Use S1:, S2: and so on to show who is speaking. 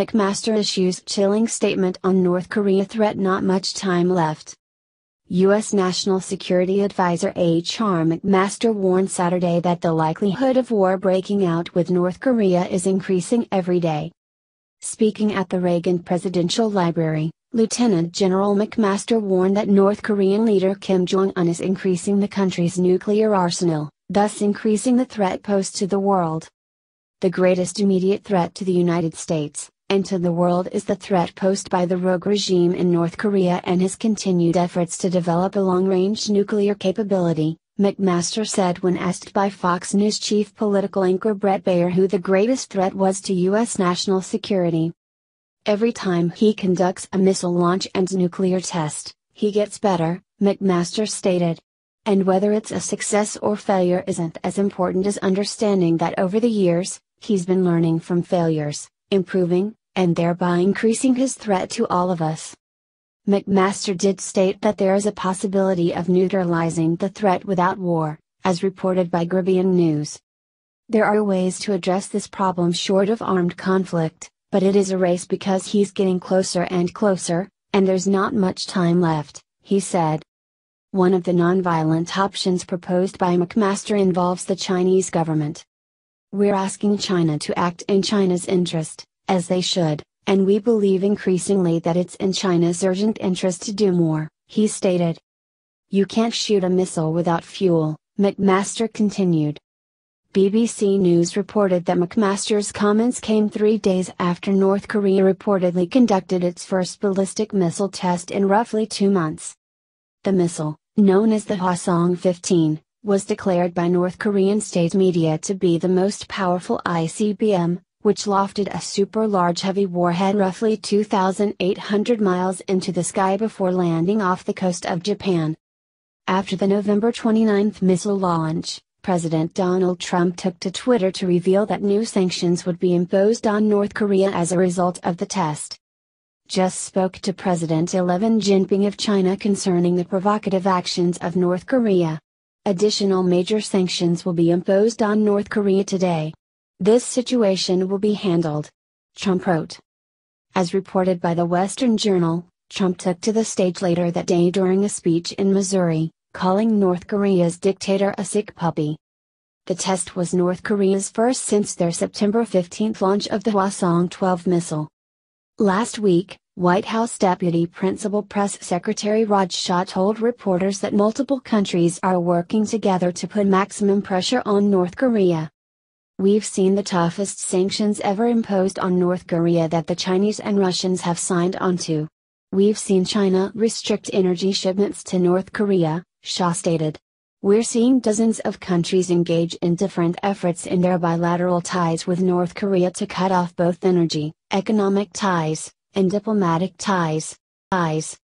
S1: McMaster issues chilling statement on North Korea threat not much time left. U.S. National Security Advisor H.R. McMaster warned Saturday that the likelihood of war breaking out with North Korea is increasing every day. Speaking at the Reagan Presidential Library, Lieutenant General McMaster warned that North Korean leader Kim Jong un is increasing the country's nuclear arsenal, thus increasing the threat posed to the world. The greatest immediate threat to the United States, into to the world is the threat posed by the rogue regime in North Korea and his continued efforts to develop a long range nuclear capability, McMaster said when asked by Fox News chief political anchor Brett Bayer who the greatest threat was to U.S. national security. Every time he conducts a missile launch and nuclear test, he gets better, McMaster stated. And whether it's a success or failure isn't as important as understanding that over the years, he's been learning from failures, improving, and thereby increasing his threat to all of us. McMaster did state that there is a possibility of neutralizing the threat without war, as reported by Gribian News. There are ways to address this problem short of armed conflict, but it is a race because he's getting closer and closer, and there's not much time left, he said. One of the nonviolent options proposed by McMaster involves the Chinese government. We're asking China to act in China's interest, as they should, and we believe increasingly that it's in China's urgent interest to do more, he stated. You can't shoot a missile without fuel, McMaster continued. BBC News reported that McMaster's comments came three days after North Korea reportedly conducted its first ballistic missile test in roughly two months. The missile, known as the Hwasong 15, was declared by North Korean state media to be the most powerful ICBM, which lofted a super-large heavy warhead roughly 2,800 miles into the sky before landing off the coast of Japan. After the November 29 missile launch, President Donald Trump took to Twitter to reveal that new sanctions would be imposed on North Korea as a result of the test. Just spoke to President Eleven Jinping of China concerning the provocative actions of North Korea. Additional major sanctions will be imposed on North Korea today. This situation will be handled. Trump wrote. As reported by the Western Journal, Trump took to the stage later that day during a speech in Missouri, calling North Korea's dictator a sick puppy. The test was North Korea's first since their September 15 launch of the Hwasong 12 missile. Last week, White House Deputy Principal Press Secretary Raj Shah told reporters that multiple countries are working together to put maximum pressure on North Korea. We've seen the toughest sanctions ever imposed on North Korea that the Chinese and Russians have signed onto. We've seen China restrict energy shipments to North Korea, Shaw stated. We're seeing dozens of countries engage in different efforts in their bilateral ties with North Korea to cut off both energy, economic ties, and diplomatic ties. ties.